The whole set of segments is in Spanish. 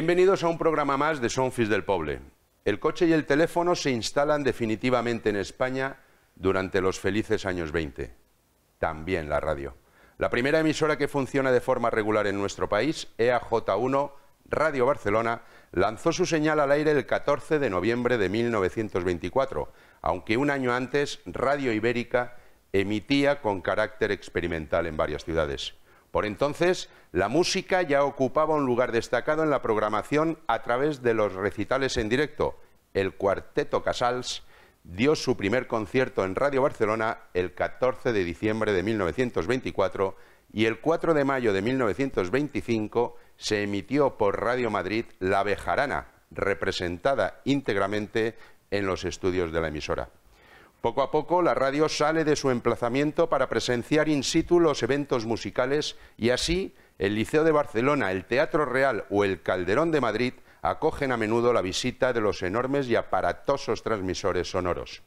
Bienvenidos a un programa más de Sonfis del Poble. El coche y el teléfono se instalan definitivamente en España durante los felices años 20. También la radio. La primera emisora que funciona de forma regular en nuestro país, EAJ1, Radio Barcelona, lanzó su señal al aire el 14 de noviembre de 1924, aunque un año antes Radio Ibérica emitía con carácter experimental en varias ciudades. Por entonces, la música ya ocupaba un lugar destacado en la programación a través de los recitales en directo. El Cuarteto Casals dio su primer concierto en Radio Barcelona el 14 de diciembre de 1924 y el 4 de mayo de 1925 se emitió por Radio Madrid La Bejarana, representada íntegramente en los estudios de la emisora. Poco a poco la radio sale de su emplazamiento para presenciar in situ los eventos musicales y así el Liceo de Barcelona, el Teatro Real o el Calderón de Madrid acogen a menudo la visita de los enormes y aparatosos transmisores sonoros.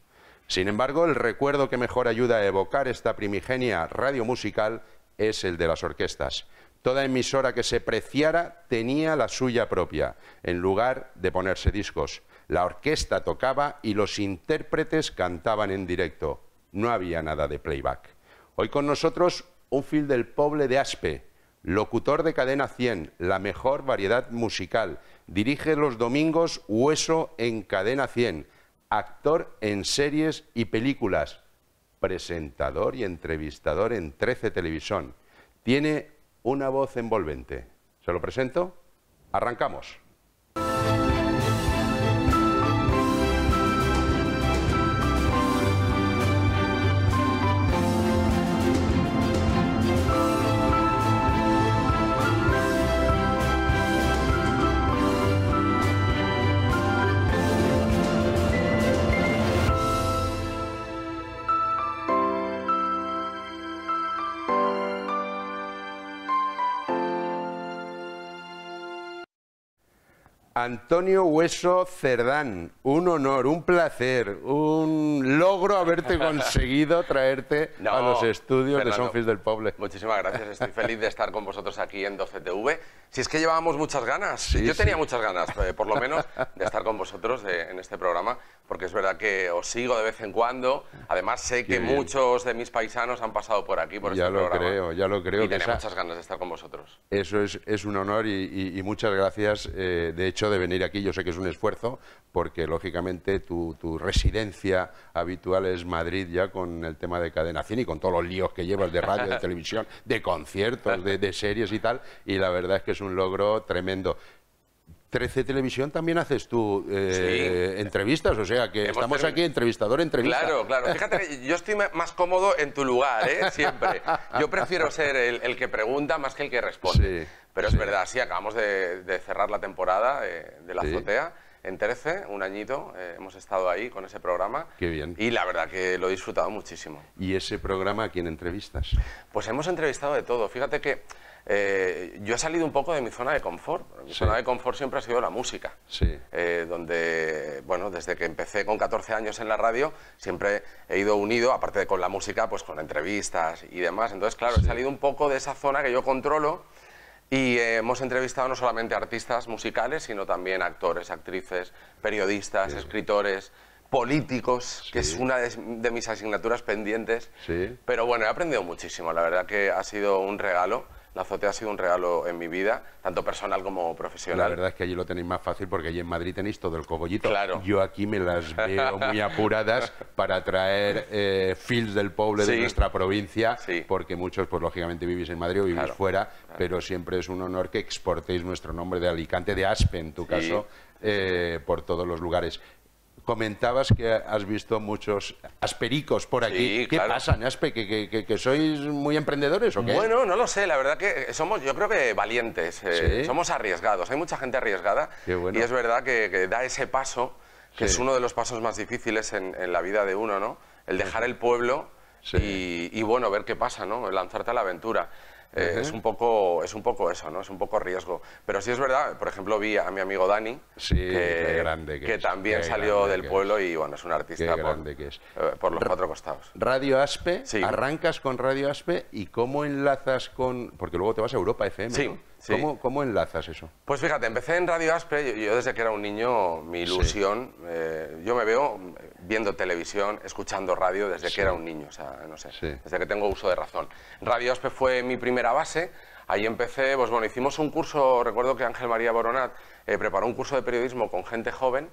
Sin embargo, el recuerdo que mejor ayuda a evocar esta primigenia radio musical es el de las orquestas. Toda emisora que se preciara tenía la suya propia, en lugar de ponerse discos la orquesta tocaba y los intérpretes cantaban en directo. No había nada de playback. Hoy con nosotros un fil del Poble de Aspe, locutor de Cadena 100, la mejor variedad musical. Dirige los domingos Hueso en Cadena 100, actor en series y películas, presentador y entrevistador en 13 Televisión. Tiene una voz envolvente. ¿Se lo presento? Arrancamos. Antonio Hueso Cerdán, un honor, un placer, un logro haberte conseguido traerte a los estudios de Sonfis del Poble. Muchísimas gracias, estoy feliz de estar con vosotros aquí en 12TV. Si es que llevábamos muchas ganas, yo tenía muchas ganas, eh, por lo menos, de estar con vosotros eh, en este programa, porque es verdad que os sigo de vez en cuando. Además, sé que muchos de mis paisanos han pasado por aquí, por este programa. Ya lo creo, ya lo creo. Y que tenía muchas ganas de estar con vosotros. Eso es, es un honor y, muchas gracias. Eh, de hecho, de venir aquí. Yo sé que es un esfuerzo porque, lógicamente, tu, tu residencia habitual es Madrid ya con el tema de cadena cine y con todos los líos que llevas de radio, de televisión, de conciertos, de, de series y tal. Y la verdad es que es un logro tremendo. 13 Televisión también haces tú eh, entrevistas, o sea que estamos aquí entrevistador, entrevista. Claro, claro. Fíjate que yo estoy más cómodo en tu lugar, ¿eh? siempre. Yo prefiero ser el, el que pregunta más que el que responde. Sí. Pero es verdad, sí, acabamos de, cerrar la temporada eh, de, la sí. en 13, un añito, eh, hemos estado ahí con ese programa. Qué bien. Y la verdad que lo he disfrutado muchísimo. ¿Y ese programa a quién entrevistas? Pues hemos entrevistado de todo. Fíjate que eh, yo he salido un poco de mi zona de confort. Mi zona de confort siempre ha sido la música. Sí. donde, bueno, desde que empecé con 14 años en la radio, siempre he ido unido, aparte de con la música, pues con entrevistas y demás. Entonces, claro, he salido un poco de esa zona que yo controlo y eh, hemos entrevistado no solamente artistas musicales, sino también actores, actrices, periodistas, escritores, políticos, que es una de, mis asignaturas pendientes. Pero bueno, he aprendido muchísimo, la verdad que ha sido un regalo. La azotea ha sido un regalo en mi vida, tanto personal como profesional. La verdad es que allí lo tenéis más fácil porque allí en Madrid tenéis todo el cogollito. Claro. Yo aquí me las veo muy apuradas para traer eh, fields del pueblo de nuestra provincia, porque muchos, pues lógicamente vivís en Madrid o vivís fuera, pero siempre es un honor que exportéis nuestro nombre de Alicante, de Aspe en tu caso, eh, por todos los lugares comentabas que has visto muchos aspericos por aquí. ¿Qué pasa, pasan, Aspe? ¿Que, ¿Que, sois muy emprendedores o qué? Bueno, no lo sé. La verdad que somos, yo creo que valientes. Eh, somos arriesgados. Hay mucha gente arriesgada. Y es verdad que, da ese paso, que es uno de los pasos más difíciles en, la vida de uno, ¿no? El dejar el pueblo y, y, bueno, ver qué pasa, ¿no? Lanzarte a la aventura es, un poco, es un poco eso, ¿no? Es un poco riesgo. Pero sí es verdad, por ejemplo, vi a mi amigo Dani, que, que, también salió del pueblo y, bueno, es un artista por, que es. Eh, por, los cuatro costados. Radio Aspe, arrancas con Radio Aspe y cómo enlazas con... Porque luego te vas a Europa FM, Sí. ¿Cómo, ¿Cómo, enlazas eso? Pues fíjate, empecé en Radio Aspre, yo, desde que era un niño, mi ilusión, eh, yo me veo viendo televisión, escuchando radio desde que era un niño, o sea, no sé, desde que tengo uso de razón. Radio Aspre fue mi primera base, ahí empecé, pues bueno, hicimos un curso, recuerdo que Ángel María Boronat eh, preparó un curso de periodismo con gente joven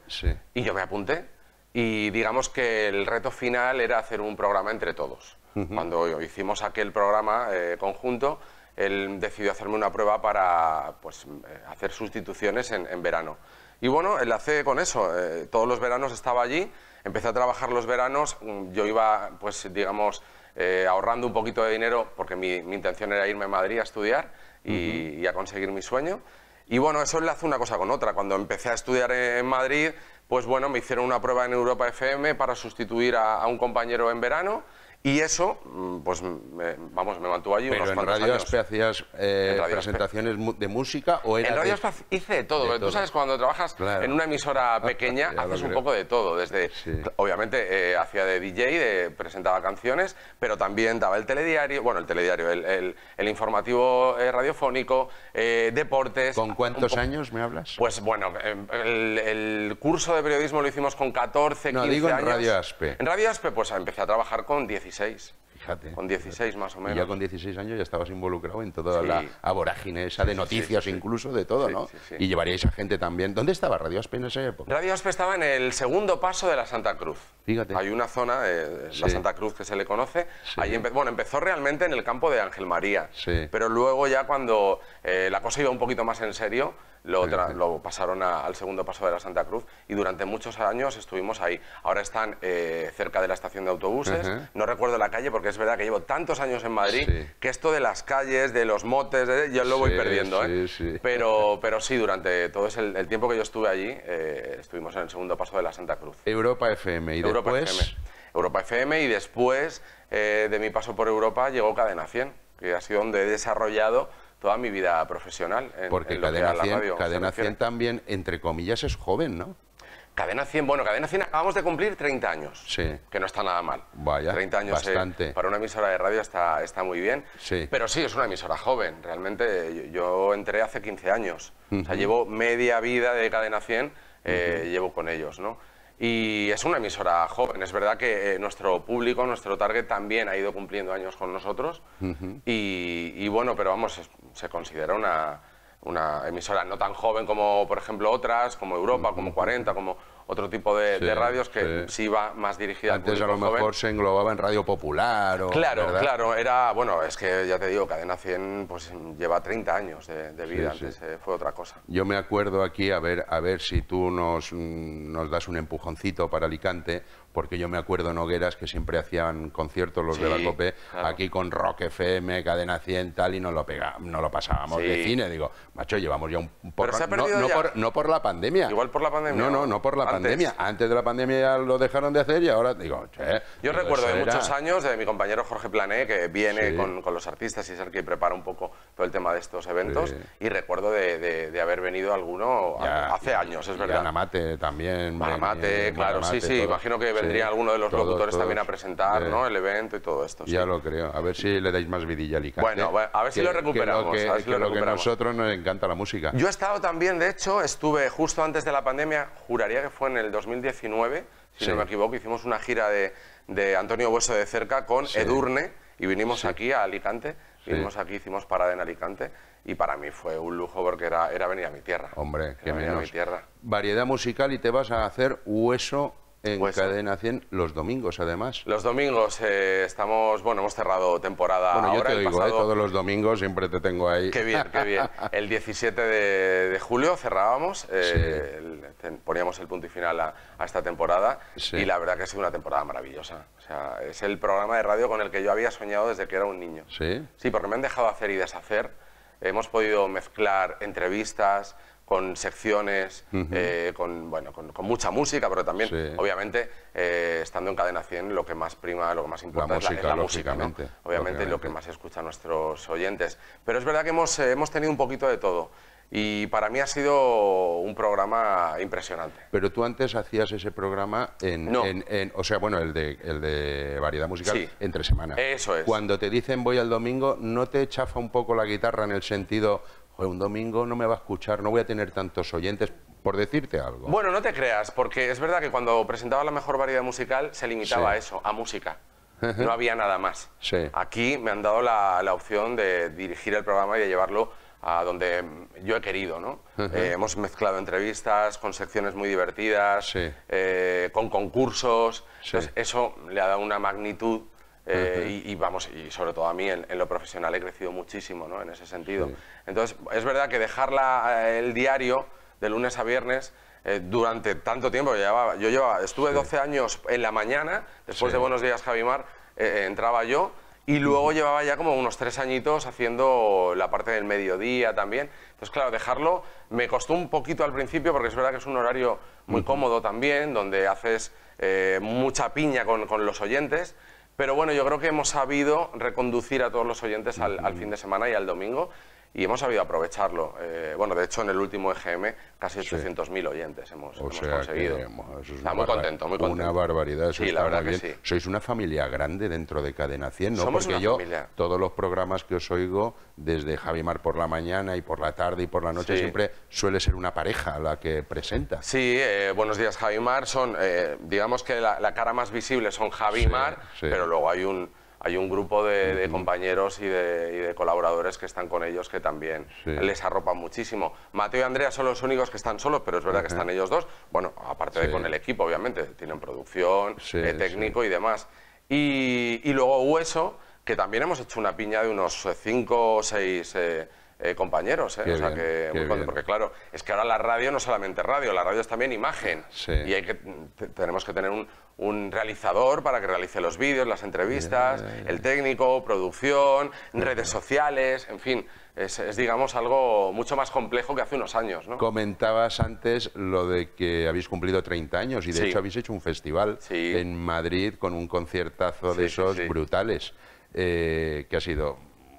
y yo me apunté y digamos que el reto final era hacer un programa entre todos. Cuando hicimos aquel programa eh, conjunto, él decidió hacerme una prueba para pues, hacer sustituciones en, verano. Y bueno, hace con eso, eh, todos los veranos estaba allí, empecé a trabajar los veranos, mm, yo iba, pues digamos, eh, ahorrando un poquito de dinero, porque mi, intención era irme a Madrid a estudiar y, a conseguir mi sueño. Y bueno, eso enlaza una cosa con otra. Cuando empecé a estudiar en Madrid, pues bueno, me hicieron una prueba en Europa FM para sustituir a un compañero en verano y eso, mm, pues, vamos, me mantuvo allí Pero unos en Radio Aspe hacías eh, presentaciones de música o era En Radio Aspe hice de todo. Tú sabes, cuando trabajas en una emisora ah, pequeña, haces un poco de todo. Desde, obviamente, eh, hacía de DJ, de, presentaba canciones, pero también daba el telediario, bueno, el telediario, el, informativo eh, radiofónico, deportes... ¿Con cuántos años me hablas? Pues, bueno, el, curso de periodismo lo hicimos con 14, no, digo en Radio Aspe. En Radio Aspe, pues, empecé a trabajar con 17 16. Fíjate. Con 16 más o menos. ya con 16 años ya estabas involucrado en toda la vorágine esa de noticias, incluso de todo, ¿no? Y llevaríais a gente también. ¿Dónde estaba Radio Aspe en esa época? Radio Aspe estaba en el segundo paso de la Santa Cruz. Fíjate. Hay una zona, de la Santa Cruz que se le conoce. Ahí bueno, empezó realmente en el campo de Ángel María. Pero luego ya cuando eh, la cosa iba un poquito más en serio, lo, pasaron al segundo paso de la Santa Cruz y durante muchos años estuvimos ahí. Ahora están eh, cerca de la estación de autobuses, no recuerdo la calle porque es verdad que llevo tantos años en Madrid que esto de las calles, de los motes, eh, yo lo voy perdiendo. ¿eh? Pero, pero sí, durante todo el, tiempo que yo estuve allí, estuvimos en el segundo paso de la Santa Cruz. Europa FM y Europa después... FM. Europa FM y después de mi paso por Europa llegó Cadena 100, que ha sido donde he desarrollado toda mi vida profesional. En, Porque Cadena, 100, Cadena 100 también, entre comillas, es joven, ¿no? Cadena 100, bueno, Cadena 100 acabamos de cumplir 30 años. Sí. Que no está nada mal. Vaya. 30 años eh, bastante. para una emisora de radio está, está muy bien. Sí. Pero sí, es una emisora joven. Realmente yo, entré hace 15 años. O sea, llevo media vida de Cadena 100, eh, llevo con ellos, ¿no? Y es una emisora joven. Es verdad que eh, nuestro público, nuestro target también ha ido cumpliendo años con nosotros. y, bueno, pero vamos, se considera una, una emisora no tan joven como, por ejemplo, otras, como Europa, como 40, como otro tipo de, radios que sí. iba más dirigida Antes al público a lo mejor se englobaba en Radio Popular o... Claro, claro, era... Bueno, es que ya te digo, Cadena 100 pues lleva 30 años de, vida, antes eh, fue otra cosa. Yo me acuerdo aquí, a ver, a ver si tú nos, nos das un empujoncito para Alicante, porque yo me acuerdo en Hogueras que siempre hacían conciertos los de la COPE, aquí con Rock FM, Cadena 100, tal, y no lo, pega, no lo pasábamos de cine. Digo, macho, llevamos ya un poco... No, por, no por la pandemia. Igual por la pandemia. No, no, no por la pandemia. Antes de la pandemia ya lo dejaron de hacer y ahora digo, che, Yo recuerdo de muchos años de mi compañero Jorge Plané, que viene con, los artistas y es el que prepara un poco todo el tema de estos eventos, y recuerdo de, haber venido alguno hace años, es y verdad. Anamate también. Anamate, claro, sí, sí, imagino que Vendría alguno de los locutores también a presentar, El evento y todo esto. Ya lo creo. A ver si le dais más vidilla a Alicante. Bueno, a ver si lo recuperamos. Que, a nosotros nos encanta la música. Yo he estado también, de hecho, estuve justo antes de la pandemia, juraría que fue en el 2019, si no me equivoco, hicimos una gira de, Antonio Hueso de cerca con Edurne y vinimos aquí a Alicante. Vinimos aquí, hicimos parada en Alicante y para mí fue un lujo porque era, era venir a mi tierra. Hombre, que venir a mi tierra. Variedad musical y te vas a hacer hueso en pues Cadena 100, los domingos además. Los domingos eh, estamos, bueno, hemos cerrado temporada bueno, Yo te digo, eh, todos los domingos siempre te tengo ahí. Qué bien, qué bien. El 17 de, julio cerrábamos, eh, poníamos el punto y final a, esta temporada y la verdad que ha sido una temporada maravillosa. O sea, es el programa de radio con el que yo había soñado desde que era un niño. Sí. Sí, porque me han dejado hacer y deshacer. Hemos podido mezclar entrevistas, con secciones, eh, con, bueno, con, mucha música, pero también, obviamente, eh, estando en Cadena 100, lo que más prima, lo que más importa la música, la, música, obviamente, lo que más escuchan nuestros oyentes. Pero es verdad que hemos, eh, hemos tenido un poquito de todo. Y para mí ha sido un programa impresionante. Pero tú antes hacías ese programa en, o sea, bueno, el de, el de variedad musical entre semanas. Eso es. Cuando te dicen voy al domingo, ¿no te chafa un poco la guitarra en el sentido pues un domingo no me va a escuchar, no voy a tener tantos oyentes, por decirte algo. Bueno, no te creas, porque es verdad que cuando presentaba la mejor variedad musical se limitaba a eso, a música. No había nada más. Aquí me han dado la, opción de dirigir el programa y de llevarlo a donde yo he querido, ¿no? Eh, hemos mezclado entrevistas con secciones muy divertidas, eh, con concursos. eso le ha dado una magnitud eh, y, vamos, y sobre todo a mí en, lo profesional he crecido muchísimo, ¿no? En ese sentido. Entonces, es verdad que dejarla eh, el diario de lunes a viernes eh, durante tanto tiempo, yo llevaba, estuve 12 años en la mañana, después de Buenos Días Javimar eh, entraba yo y luego llevaba ya como unos tres añitos haciendo la parte del mediodía también. Entonces, claro, dejarlo me costó un poquito al principio porque es verdad que es un horario muy cómodo también, donde haces mucha piña con, los oyentes. Pero bueno, yo creo que hemos sabido reconducir a todos los oyentes al fin de semana y al domingo y hemos sabido aprovecharlo. Eh, bueno, de hecho, en el último EGM casi 800.000 oyentes hemos, conseguido. Está muy contento, muy contento. Una barbaridad, eso sí, la verdad Que Sois una familia grande dentro de Cadena 100, ¿no? Porque yo, todos los programas que os oigo, desde Mar por la mañana y por la tarde y por la noche, siempre suele ser una pareja la que presenta. Sí, eh, buenos días, Mar, Son, eh, digamos que la, cara más visible son Javi Mar, pero luego hay un hay un grupo de, compañeros y de, colaboradores que están con ellos que también les arropan muchísimo. Mateo y Andrea son los únicos que están solos, pero es verdad que están ellos dos. Bueno, aparte de con el equipo, obviamente, tienen producción, eh, técnico y demás. Y, luego Hueso, que también hemos hecho una piña de unos eh, cinco o seis... Eh, compañeros, o sea que porque claro, es que ahora la radio no solamente radio, la radio es también imagen y hay que tenemos que tener un, un realizador para que realice los vídeos, las entrevistas, el técnico, producción, redes sociales, en fin. Es, digamos, algo mucho más complejo que hace unos años. ¿no? Comentabas antes lo de que habéis cumplido 30 años y de hecho habéis hecho un festival en Madrid con un conciertazo de esos brutales. Eh, que ha sido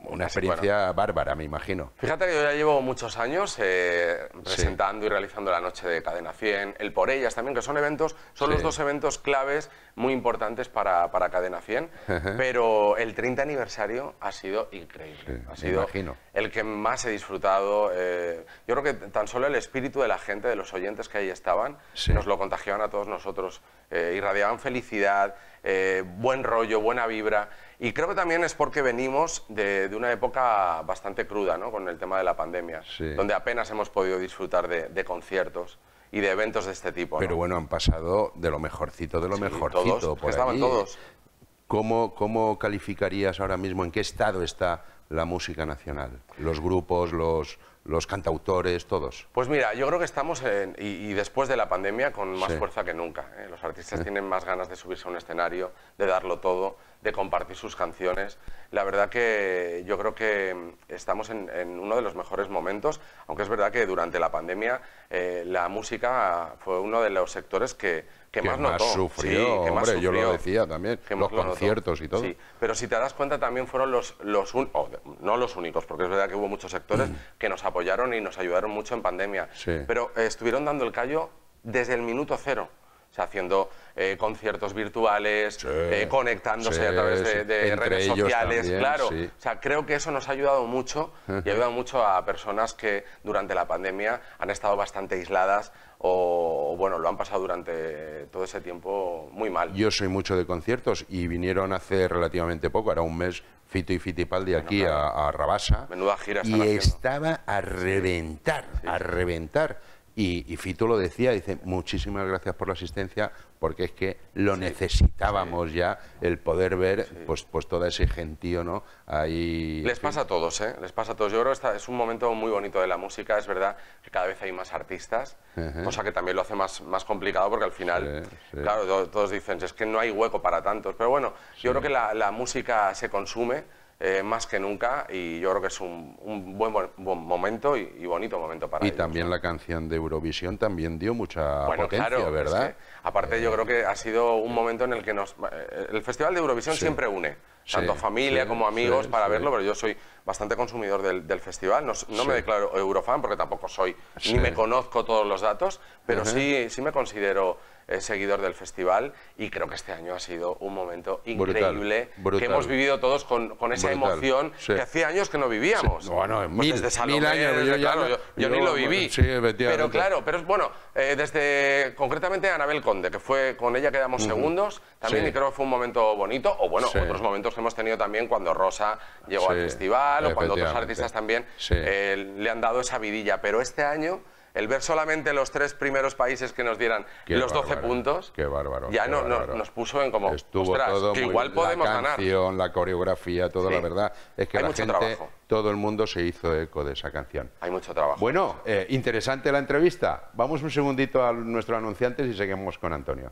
una experiencia bárbara, me imagino. Fíjate que yo ya llevo muchos años eh, presentando y realizando la noche de Cadena 100, el Por Ellas también, que son eventos, son los dos eventos claves muy importantes para, para Cadena 100, pero el 30 aniversario ha sido increíble. ha sido el que más he disfrutado. Eh, yo creo que tan solo el espíritu de la gente, de los oyentes que ahí estaban, nos lo contagiaban a todos nosotros. Eh, irradiaban felicidad, eh, buen rollo, buena vibra. Y creo que también es porque venimos de, de una época bastante cruda, ¿no? Con el tema de la pandemia, donde apenas hemos podido disfrutar de, de conciertos y de eventos de este tipo. Pero bueno, han pasado de lo mejorcito, de lo mejorcito. estaban todos. ¿Cómo, ¿Cómo calificarías ahora mismo en qué estado está la música nacional? Los grupos, los, los cantautores, todos? Pues mira, yo creo que estamos, y, después de la pandemia, con más fuerza que nunca. ¿eh? Los artistas tienen más ganas de subirse a un escenario, de darlo todo, de compartir sus canciones. La verdad que yo creo que mm, estamos en, uno de los mejores momentos, aunque es verdad que durante la pandemia eh, la música fue uno de los sectores que que, más, Sufrió, hombre, yo lo decía también, que los conciertos y todo. Sí, pero si te das cuenta también fueron los, los no los únicos, porque es verdad que hubo muchos sectores mm. que nos apoyaron y nos ayudaron mucho en pandemia, pero eh, estuvieron dando el callo desde el minuto cero, o sea, haciendo eh, conciertos virtuales, eh, conectándose a través de, redes sociales, claro. O sea, creo que eso nos ha ayudado mucho y ha ayudado mucho a personas que durante la pandemia han estado bastante aisladas o, bueno, lo han pasado durante todo ese tiempo muy mal. Yo soy mucho de conciertos y vinieron hace relativamente poco, era un mes, Fito y Fitipaldi de aquí a, Rabasa. Y estaba a reventar, a reventar y, Fito lo decía, dice, muchísimas gracias por la asistencia, porque es que lo necesitábamos ya, el poder ver pues, pues todo ese gentío, ¿no? Ahí... Les pasa a todos, ¿eh? Les pasa a todos. Yo creo que es un momento muy bonito de la música, es verdad que cada vez hay más artistas, cosa que también lo hace más, más complicado, porque al final, claro, todos dicen, es que no hay hueco para tantos, pero bueno, yo creo que la música se consume, eh, más que nunca y yo creo que es un, un buen, buen, momento y, bonito momento para mí. Y también la canción de Eurovisión también dio mucha potencia, ¿verdad? aparte yo eh, creo que ha sido un momento en el que nos... Eh, el Festival de Eurovisión siempre une, tanto familia como amigos para verlo, pero yo soy bastante consumidor del, festival, no, no me declaro eurofan porque tampoco soy, ni me conozco todos los datos, pero sí, sí me considero eh, seguidor del festival y creo que este año ha sido un momento increíble que hemos vivido todos con, con esa emoción que hacía años que no vivíamos. Bueno, pues desde Salomé, mil años, yo, ni lo viví. pero claro, pero bueno, eh, desde concretamente Anabel Conde, que fue con ella quedamos damos segundos, también y creo que fue un momento bonito, o bueno, otros momentos que hemos tenido también cuando Rosa llegó al festival o cuando otros artistas también eh, le han dado esa vidilla, pero este año el ver solamente los tres primeros países que nos dieran los 12 puntos, qué bárbaro, ya no, nos puso en como, que igual podemos la canción, La coreografía, toda la verdad. Es que la gente, todo el mundo se hizo eco de esa canción. Hay mucho trabajo. Bueno, eh, interesante la entrevista. Vamos un segundito a nuestros anunciantes y seguimos con Antonio.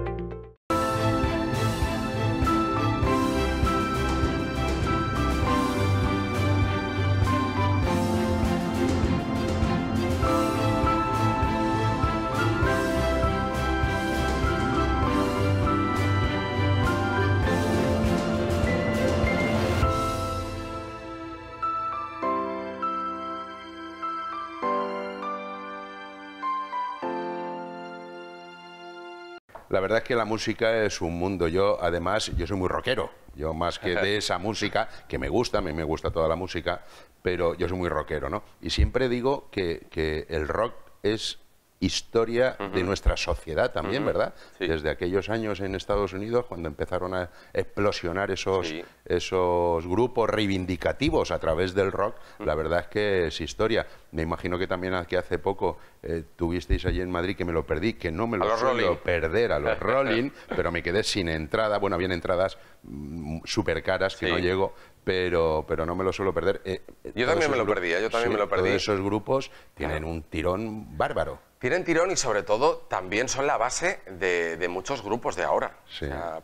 La verdad es que la música es un mundo. Yo, además, yo soy muy rockero. Yo más que de esa música, que me gusta, a mí me gusta toda la música, pero yo soy muy rockero, ¿no? Y siempre digo que, que el rock es historia de nuestra sociedad también, ¿verdad? Desde aquellos años en Estados Unidos, cuando empezaron a explosionar esos, esos grupos reivindicativos a través del rock, la verdad es que es historia. Me imagino que también aquí hace poco eh, tuvisteis allí en Madrid, que me lo perdí, que no me lo suelo perder a los Rolling, pero me quedé sin entrada. Bueno, había entradas mm, súper caras que no llego, pero, pero no me lo suelo perder. Eh, eh, yo también me lo perdía yo también me lo perdí. Todos esos grupos tienen un tirón bárbaro. Tienen tirón y sobre todo también son la base de, muchos grupos de ahora.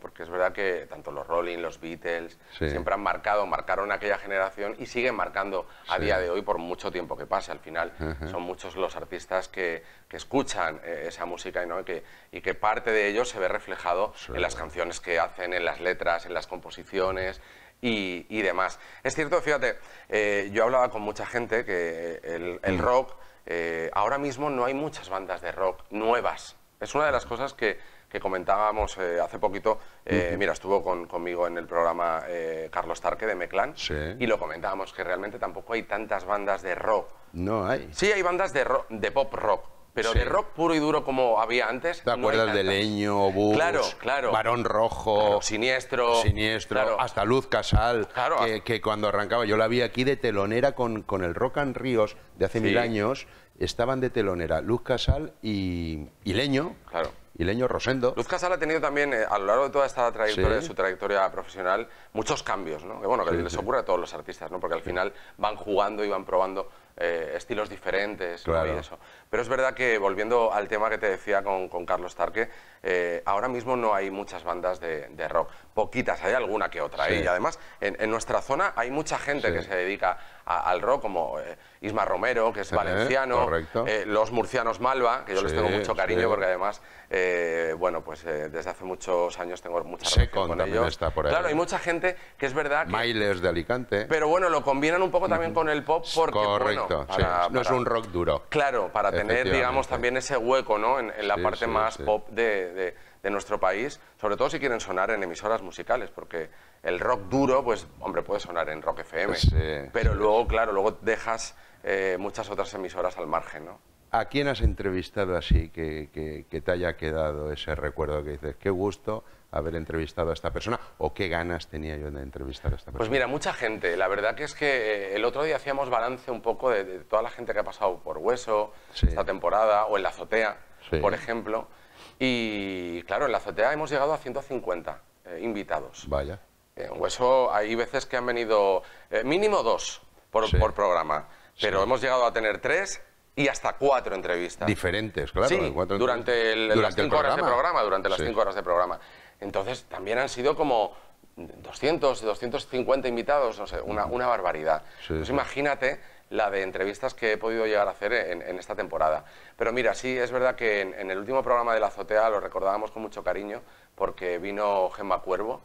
porque es verdad que tanto los Rolling, los Beatles, siempre han marcado, marcaron aquella generación y siguen marcando a día de hoy por mucho tiempo que pase. Al final son muchos los artistas que, escuchan eh, esa música y, ¿no? que, y que parte de ello se ve reflejado en las canciones que hacen, en las letras, en las composiciones. Y, demás. Es cierto, fíjate, eh, yo hablaba con mucha gente que el mm. rock eh, ahora mismo no hay muchas bandas de rock nuevas. Es una de las cosas que, comentábamos eh, hace poquito. Eh, mira, estuvo conmigo en el programa Carlos Tarque de Meclan y lo comentábamos que realmente tampoco hay tantas bandas de rock. No hay. Sí, hay bandas de, de pop rock, pero de rock puro y duro como había antes. ¿Te acuerdas de Leño, Bush, claro, Barón Rojo, Siniestro, Siniestro, hasta Luz Casal, que, que, cuando arrancaba, yo la vi aquí de telonera con, con el Rock and Ríos de hace mil años, estaban de telonera Luz Casal y, Leño. Claro. Y Leño Rosendo. Luz Casal ha tenido también, eh, a lo largo de toda esta trayectoria, de su trayectoria profesional, muchos cambios, ¿no? Que bueno, que les ocurre a todos los artistas, ¿no? Porque al final van jugando y van probando eh, estilos diferentes y eso. Pero es verdad que, volviendo al tema que te decía con, Carlos Tarque, eh, ahora mismo no hay muchas bandas de, rock. Poquitas, hay alguna que otra. Y además, en, nuestra zona hay mucha gente que se dedica al rock, como eh, Isma Romero, que es valenciano, eh, los murcianos Malva, que yo les tengo mucho cariño porque además, eh, bueno, pues desde hace muchos años tengo mucha relación con ellos. Está por ahí. Claro, hay mucha gente que es verdad que... Miles de Alicante. Pero bueno, lo combinan un poco también con el pop porque, Correcto, no es un rock duro. Claro, para tener, digamos, también ese hueco, ¿no? En, la parte más pop de, de nuestro país, sobre todo si quieren sonar en emisoras musicales, porque el rock duro, pues, hombre, puede sonar en Rock FM, pues, pero luego, claro, luego dejas eh, muchas otras emisoras al margen, ¿no? ¿A quién has entrevistado así que, te haya quedado ese recuerdo que dices, qué gusto haber entrevistado a esta persona o qué ganas tenía yo de entrevistar a esta pues persona? Pues mira, mucha gente. La verdad que es que eh, el otro día hacíamos balance un poco de, toda la gente que ha pasado por Hueso esta temporada o en la azotea, por ejemplo. Y claro, en la azotea hemos llegado a 150 eh, invitados. Vaya. En eh, Hueso hay veces que han venido eh, mínimo dos por, programa, pero hemos llegado a tener tres y hasta cuatro entrevistas. Diferentes, claro. durante, el, las cinco horas de programa, durante las cinco horas de programa. Entonces también han sido como 200, 250 invitados, no sé, una, barbaridad. Pues imagínate la de entrevistas que he podido llegar a hacer en, esta temporada. Pero mira, sí, es verdad que en, en, el último programa de La Azotea lo recordábamos con mucho cariño porque vino Gemma Cuervo,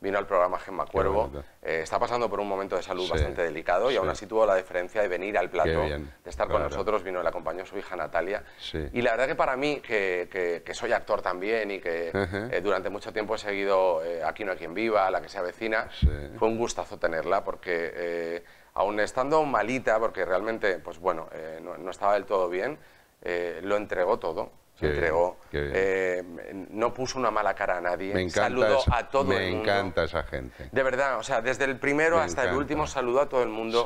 vino al programa Gemma Cuervo. Eh, está pasando por un momento de salud bastante delicado y aún así tuvo la diferencia de venir al plato, de estar con nosotros. Vino, le acompañó su hija Natalia. Y la verdad que para mí, que, soy actor también y que eh, durante mucho tiempo he seguido eh, Aquí no hay quien viva, La que se avecina, fue un gustazo tenerla porque aún estando malita, porque realmente, pues bueno, no, estaba del todo bien, lo entregó todo se entregó. Eh, no puso una mala cara a nadie. Me a todo el mundo. Me encanta esa gente. De verdad, o sea, desde el primero hasta el último saludó a todo el mundo.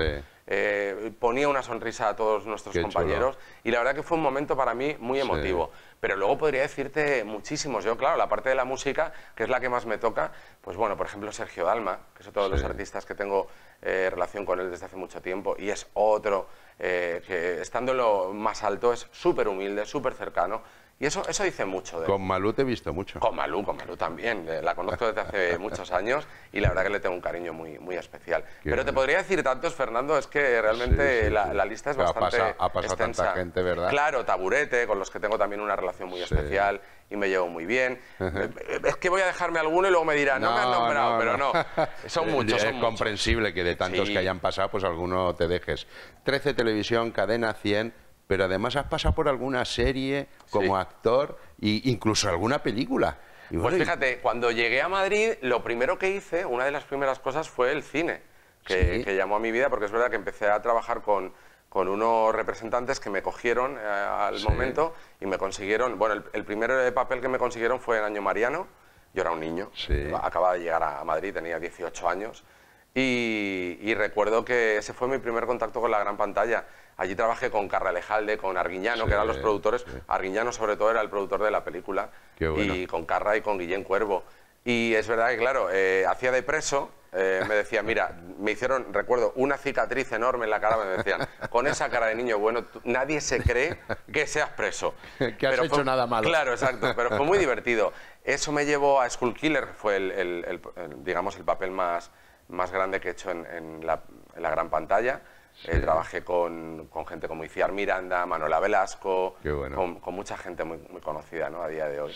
Eh, ponía una sonrisa a todos nuestros compañeros y la verdad que fue un momento para mí muy emotivo. Pero luego podría decirte muchísimos. Yo, claro, la parte de la música, que es la que más me toca, pues bueno, por ejemplo, Sergio Dalma, que son todos los artistas que tengo eh, relación con él desde hace mucho tiempo y es otro eh, que estando en lo más alto es súper humilde, súper cercano y eso, eso dice mucho. De... Con Malú te he visto mucho. Con Malú, con Malú también. Eh, la conozco desde hace muchos años y la verdad que le tengo un cariño muy, muy especial. Pero te podría decir tantos, Fernando, es que realmente la, lista es bastante. Ha pasado, ha pasado tanta gente, ¿verdad? Claro, Taburete, con los que tengo también una relación muy especial y me llevo muy bien. Eh, es que voy a dejarme alguno y luego me dirán, no, me han nombrado, pero no. Son muchos. es comprensible que de tantos que hayan pasado, pues alguno te dejes. 13 Televisión, Cadena 100, pero además has pasado por alguna serie como actor e incluso alguna película. pues fíjate, cuando llegué a Madrid, lo primero que hice, una de las primeras cosas fue el cine, que, llamó a mi vida, porque es verdad que empecé a trabajar con, unos representantes que me cogieron eh, al momento y me consiguieron, bueno, el, primer eh, papel que me consiguieron fue en Año Mariano, yo era un niño, acababa de llegar a Madrid, tenía 18 años, y recuerdo que ese fue mi primer contacto con la gran pantalla. Allí trabajé con Alejalde, con Arguiñano, que eran los productores. Sí. sobre todo, era el productor de la película. Y con Carra y con Guillén Cuervo. Y es verdad que, claro, eh, hacía de preso, eh, me decía, mira, me hicieron, recuerdo, una cicatriz enorme en la cara, me decían, con esa cara de niño bueno, nadie se cree que seas preso. que has hecho nada malo. Claro, exacto, pero fue muy divertido. Eso me llevó a School Killer, fue el, digamos, el papel más, más grande que he hecho en la gran pantalla. Eh, trabajé con, gente como Iciar Miranda, Manuela Velasco, con, mucha gente muy, conocida ¿no? a día de hoy.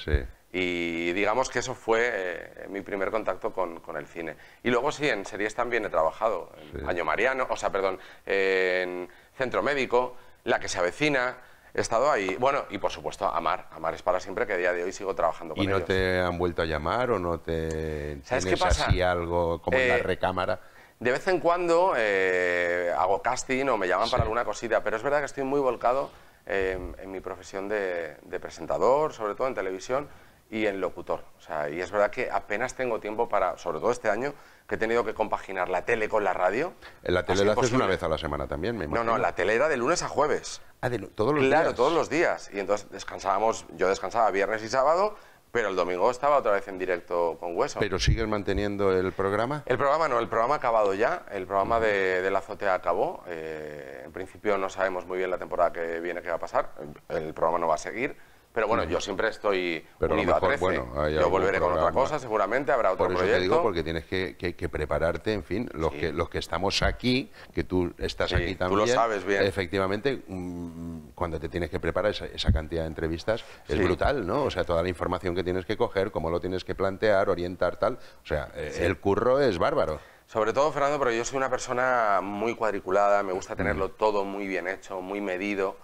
Y digamos que eso fue eh, mi primer contacto con, el cine. Y luego sí, en series también he trabajado. En Año Mariano, o sea, perdón, en Centro Médico, La que se avecina. He estado ahí. Bueno, y por supuesto, Amar. Amar es para siempre, que a día de hoy sigo trabajando con ¿Y no te han vuelto a llamar o no te... ¿Sabes qué pasa? así algo como en la eh, recámara? De vez en cuando eh, hago casting o me llaman para alguna cosita, pero es verdad que estoy muy volcado eh, en mi profesión de, presentador, sobre todo en televisión y en locutor. y es verdad que apenas tengo tiempo para, sobre todo este año, que he tenido que compaginar la tele con la radio. En la tele la haces una vez a la semana también, me imagino. No, no, la tele era de lunes a jueves. Ah, todos los días. Claro, todos los días. Y entonces descansábamos, yo descansaba viernes y sábado pero el domingo estaba otra vez en directo con Hueso. ¿Pero siguen manteniendo el programa? El programa no, el programa ha acabado ya. El programa de, la azotea acabó. Eh, en principio no sabemos muy bien la temporada que viene qué va a pasar. El programa no va a seguir. Pero bueno, yo siempre estoy Pero unido a, Bueno, yo volveré con otra cosa, seguramente habrá otro Por eso Te digo, porque tienes que, prepararte, en fin, los, que, los que estamos aquí, que tú estás aquí también. Tú lo sabes bien. Efectivamente, mm, cuando te tienes que preparar esa, cantidad de entrevistas es brutal, ¿no? O sea, toda la información que tienes que coger, cómo lo tienes que plantear, orientar, tal. O sea, eh, el curro es bárbaro. Sobre todo, Fernando, pero yo soy una persona muy cuadriculada, me gusta tenerlo mm. todo muy bien hecho, muy medido.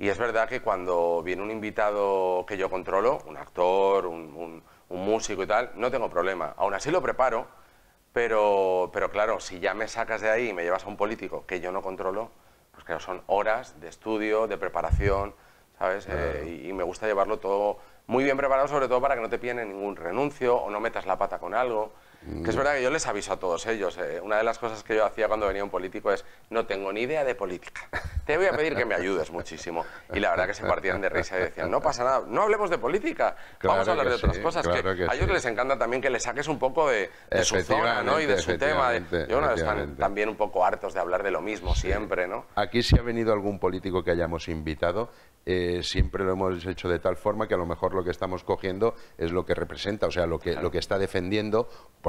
Y es verdad que cuando viene un invitado que yo controlo, un actor, un, músico y tal, no tengo problema. Aún así lo preparo, pero, pero claro, si ya me sacas de ahí y me llevas a un político que yo no controlo, pero son horas de estudio, de preparación, ¿sabes? Eh, y, me gusta llevarlo todo muy bien preparado, sobre todo para que no te piden ningún renuncio o no metas la pata con algo. Que es verdad que yo les aviso a todos ellos. Eh. Una de las cosas que yo hacía cuando venía un político es, no tengo ni idea de política. Te voy a pedir que me ayudes muchísimo. Y la verdad que se partían de risa y decían, no pasa nada, no hablemos de política, vamos a hablar de otras cosas. que a ellos les encanta también que le saques un poco de, su zona y de su tema. yo están también un poco hartos de hablar de lo mismo siempre. ¿no? Aquí si ha venido algún político que hayamos invitado, eh, siempre lo hemos hecho de tal forma que a lo mejor lo que estamos cogiendo es lo que representa, o sea, lo que, lo que está defendiendo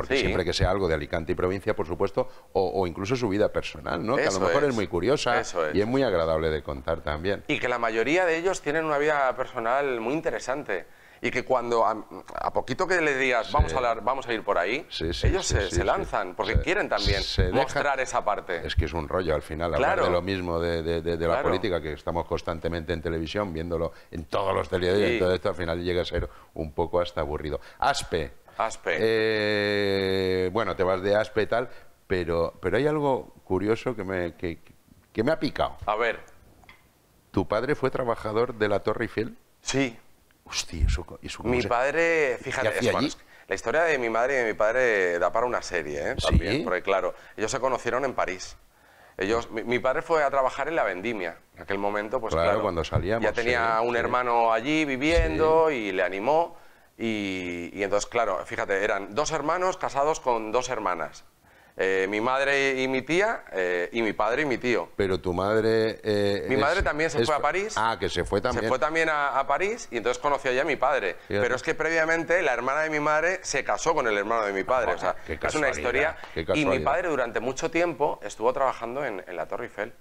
porque siempre que sea algo de Alicante y provincia, por supuesto, o, incluso su vida personal, ¿no? que a lo mejor es, muy curiosa y es muy agradable de contar también. Y que la mayoría de ellos tienen una vida personal muy interesante y que cuando a, poquito que le digas vamos a hablar, vamos a ir por ahí, ellos se, lanzan porque quieren también mostrar esa parte. Es que es un rollo al final hablar de lo mismo de, la política que estamos constantemente en televisión viéndolo en todos los y todo esto al final llega a ser un poco hasta aburrido. Aspe, Aspe. Eh, bueno, te vas de Aspe y tal, pero, pero hay algo curioso que me, que, me ha picado. A ver. ¿Tu padre fue trabajador de la Torre Eiffel? Sí. Hostia, eso... mi padre, fíjate, la historia de mi madre y de mi padre da para una serie, ¿eh? También, porque claro, ellos se conocieron en París. Ellos, mi, padre fue a trabajar en la vendimia. En aquel momento, pues claro, cuando salíamos. Ya tenía un hermano allí viviendo y le animó. Y, entonces, claro, fíjate, eran dos hermanos casados con dos hermanas. Eh, mi madre y mi tía, eh, y mi padre y mi tío. Pero tu madre... Eh, mi madre también se fue a París. Ah, que se fue también. Se fue también a, París y entonces conoció ya a mi padre. Pero es que previamente la hermana de mi madre se casó con el hermano de mi padre. o sea, es una historia... Y mi padre durante mucho tiempo estuvo trabajando en, en la Torre Eiffel.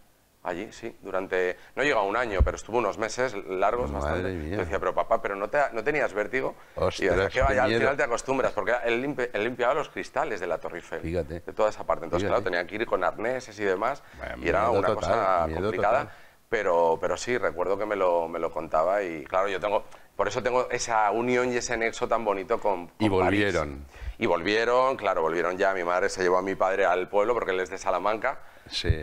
Allí, sí, durante, no llega un año, pero estuvo unos meses largos Madre bastante. Mía. decía, pero papá, pero no, te, tenías vértigo. y al final te acostumbras, porque él, limpiaba los cristales de la Torre Eiffel, Fíjate. de toda esa parte. Entonces, claro, tenía que ir con arneses y demás, y era una cosa complicada. Pero, pero sí, recuerdo que me lo, me lo contaba y claro, yo tengo, por eso tengo esa unión y ese nexo tan bonito con... y volvieron. Y volvieron, claro, volvieron ya, mi madre se llevó a mi padre al pueblo porque él es de Salamanca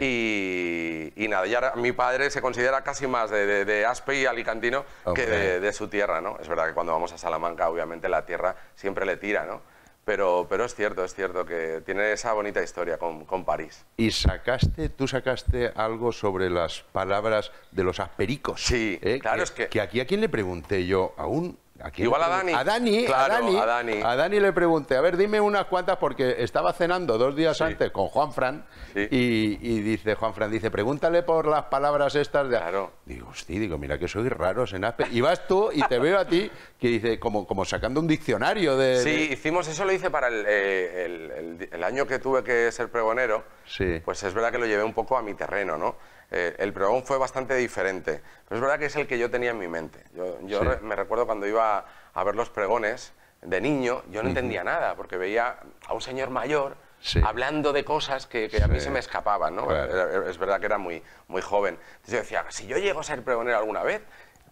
y, nada, mi padre se considera casi más de, de, Aspe y Alicantino que de, su tierra, ¿no? Es verdad que cuando vamos a Salamanca, obviamente la tierra siempre le tira, ¿no? Pero, pero es cierto, es cierto que tiene esa bonita historia con, París. ¿Y sacaste, tú sacaste algo sobre las palabras de los aspericos? Sí, eh, claro, es que... que... aquí a quién le pregunté yo, aún Igual a Dani. A Dani, a Dani. a Dani, le pregunté, a ver, dime unas cuantas, porque estaba cenando dos días antes con Juan Fran y, dice, Juan Fran, dice, pregúntale por las palabras estas de... Claro. Digo, sí, digo, mira que soy raro, Y vas tú y te veo a ti, que dice, como, como sacando un diccionario de... Sí, hicimos eso, lo hice para eh, el, el, el, año que tuve que ser pregonero. Sí. Pues es verdad que lo llevé un poco a mi terreno, ¿no? Eh, el pregón fue bastante diferente, pero es verdad que es el que yo tenía en mi mente. Yo, me recuerdo cuando iba a ver los pregones de niño, yo no entendía nada, porque veía a un señor mayor hablando de cosas que, a mí se me escapaban, ¿no? es verdad que era muy, muy joven. Entonces yo decía, si yo llego a ser pregonero alguna vez,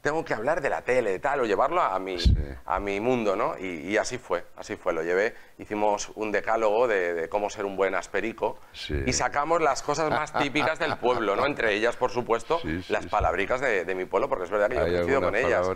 tengo que hablar de la tele, de tal, o llevarlo a mi, a mi mundo, ¿no? Y, así fue, así fue, lo llevé. Hicimos un decálogo de, cómo ser un buen asperico y sacamos las cosas más típicas del pueblo, ¿no? Entre ellas, por supuesto, las palabricas de, mi pueblo, porque es verdad que yo he crecido con ellas.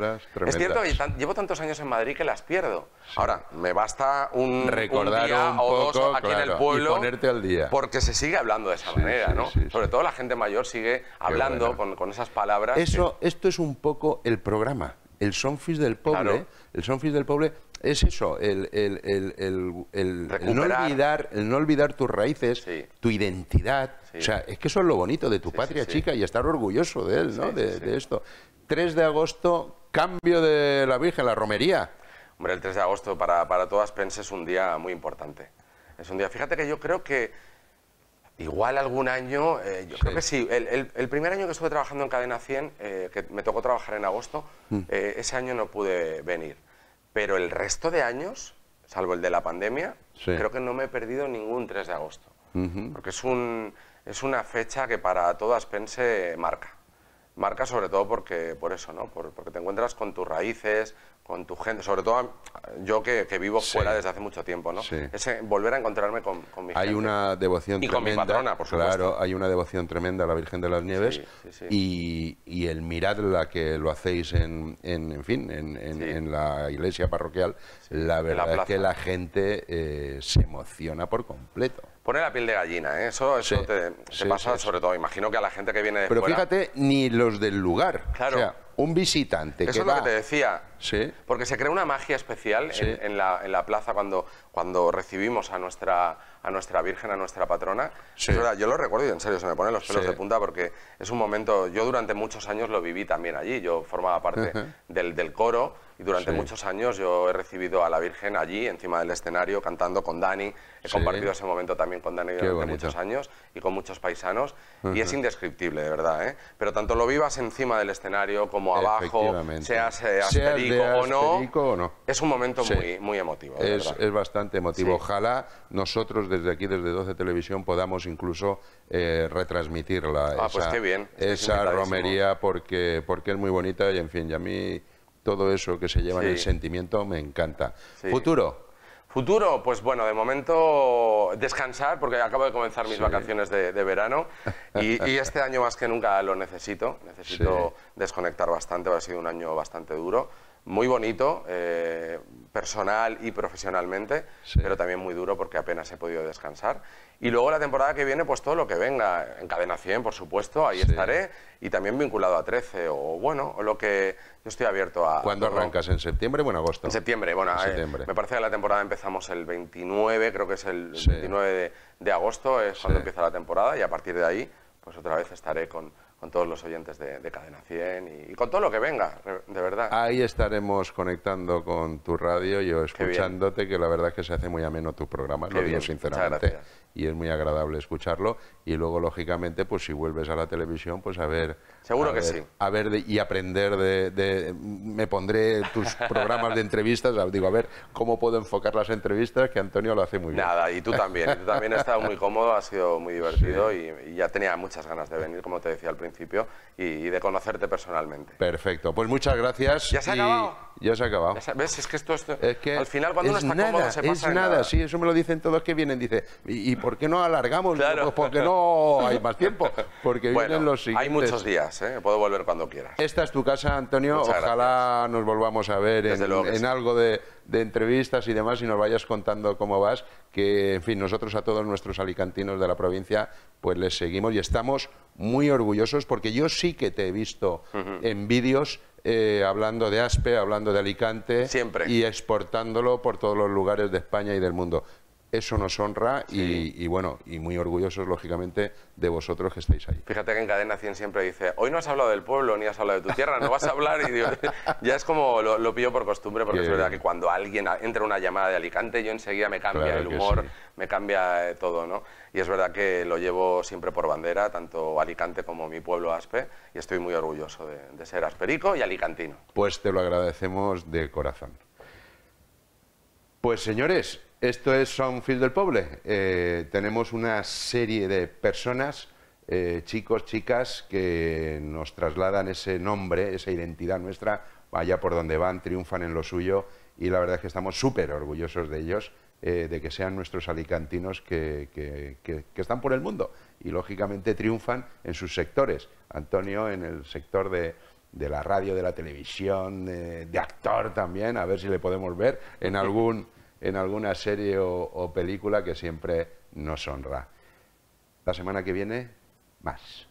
Es cierto, llevo tantos años en Madrid que las pierdo. Ahora, me basta un, Recordar un día poco, o dos aquí en el pueblo. Y ponerte al día. Porque se sigue hablando de esa manera, ¿no? Sobre todo la gente mayor sigue hablando con, con, esas palabras. Eso, esto es un poco el programa. El Sonfis del pobre, el Sonfis del pobre, es eso, el, el, el, el no, olvidar, tus raíces, tu identidad. O sea, es que eso es lo bonito de tu patria chica y estar orgulloso de él, ¿no? De, esto. 3 de agosto, cambio de la Virgen, la romería. Hombre, el 3 de agosto para, todas penses es un día muy importante. Es un día, fíjate que yo creo que Igual algún año, eh, yo creo que sí. El, primer año que estuve trabajando en Cadena 100, eh, que me tocó trabajar en agosto, mm. eh, ese año no pude venir. Pero el resto de años, salvo el de la pandemia, creo que no me he perdido ningún 3 de agosto. Porque es, un, es una fecha que para todas pense marca marca sobre todo porque por eso, ¿no? porque te encuentras con tus raíces, con tu gente, sobre todo yo que, vivo fuera desde hace mucho tiempo, ¿no? Es volver a encontrarme con, mi Hay una devoción y Con mi patrona, por supuesto. Claro, hay una devoción tremenda a la Virgen de las Nieves y, el mirarla que lo hacéis en, en, fin, en, la iglesia parroquial, la verdad es que la gente eh, se emociona por completo. Pone la piel de gallina, ¿eh? eso, te, pasa sobre todo. Imagino que a la gente que viene de Pero fíjate, ni los del lugar. Claro un visitante Eso es lo que te decía. Sí. Porque se crea una magia especial en, la, en, la, plaza cuando, cuando recibimos a nuestra, a nuestra Virgen, a nuestra patrona. yo lo recuerdo y en serio se me ponen los pelos de punta porque es un momento... Yo durante muchos años lo viví también allí. Yo formaba parte del, del, coro y durante muchos años yo he recibido a la Virgen allí, encima del escenario, cantando con Dani. He compartido ese momento también con Dani durante muchos años y con muchos paisanos. Y es indescriptible, de verdad. ¿eh? Pero tanto lo vivas encima del escenario como abajo, seas sea o, no, es un momento muy, muy emotivo. Es, es, bastante emotivo. Ojalá nosotros desde aquí, desde 12 Televisión, podamos incluso eh, retransmitirla. Ah, pues esa, bien. Esa romería porque, porque es muy bonita y en fin, y a mí todo eso que se lleva en el sentimiento me encanta. Futuro. Futuro, pues bueno, de momento descansar porque acabo de comenzar mis vacaciones de, verano y, este año más que nunca lo necesito. Necesito desconectar bastante, ha sido un año bastante duro, muy bonito, eh, personal y profesionalmente, pero también muy duro porque apenas he podido descansar. Y luego la temporada que viene, pues todo lo que venga, en Cadena 100, por supuesto, ahí estaré, y también vinculado a 13, o bueno, o lo que yo estoy abierto a... ¿Cuándo arrancas? ¿En septiembre o en agosto? En septiembre, bueno, me parece que la temporada empezamos el 29, creo que es el 29 de, agosto, es cuando empieza la temporada, y a partir de ahí, pues otra vez estaré con, todos los oyentes de, Cadena 100 y, con todo lo que venga, de verdad. Ahí estaremos conectando con tu radio, yo escuchándote, que la verdad es que se hace muy ameno tu programa, lo digo sinceramente y es muy agradable escucharlo y luego lógicamente pues si vuelves a la televisión pues a ver seguro que sí a ver y aprender de, me pondré tus programas de entrevistas digo a ver cómo puedo enfocar las entrevistas que Antonio lo hace muy bien nada y tú también tú también has estado muy cómodo ha sido muy divertido y, ya tenía muchas ganas de venir como te decía al principio y, de conocerte personalmente perfecto pues muchas gracias ya se ya se ha acabado. ¿Ves? Es que esto, es que al final cuando no está nada, cómodo se pasa nada. sí, eso me lo dicen todos que vienen. Dice, ¿y, por qué no alargamos? Claro. Pues porque no hay más tiempo. Porque vienen los siguientes. Hay muchos días, ¿eh? puedo volver cuando quiera Esta es tu casa, Antonio. Ojalá nos volvamos a ver en, algo de, entrevistas y demás y nos vayas contando cómo vas, que en fin, nosotros a todos nuestros alicantinos de la provincia pues les seguimos y estamos muy orgullosos porque yo sí que te he visto en vídeos eh, hablando de Aspe, hablando de Alicante y exportándolo por todos los lugares de España y del mundo eso nos honra y, bueno, y muy orgullosos, lógicamente, de vosotros que estáis ahí. Fíjate que en Cadena 100 siempre dice, hoy no has hablado del pueblo, ni has hablado de tu tierra, no vas a hablar, y ya es como, lo, lo, pillo por costumbre, porque es verdad que cuando alguien entra una llamada de Alicante, yo enseguida me cambia el humor, me cambia eh, todo, ¿no? Y es verdad que lo llevo siempre por bandera, tanto Alicante como mi pueblo Aspe, y estoy muy orgulloso de, de ser asperico y alicantino. Pues te lo agradecemos de corazón. Pues señores, esto es Soundfield del Poble. Eh, tenemos una serie de personas, eh, chicos, chicas, que nos trasladan ese nombre, esa identidad nuestra, Vaya por donde van, triunfan en lo suyo y la verdad es que estamos súper orgullosos de ellos, eh, de que sean nuestros alicantinos que, están por el mundo y lógicamente triunfan en sus sectores. Antonio en el sector de, la radio, de la televisión, de, actor también, a ver si le podemos ver en algún en alguna serie o, película que siempre nos honra. La semana que viene, más.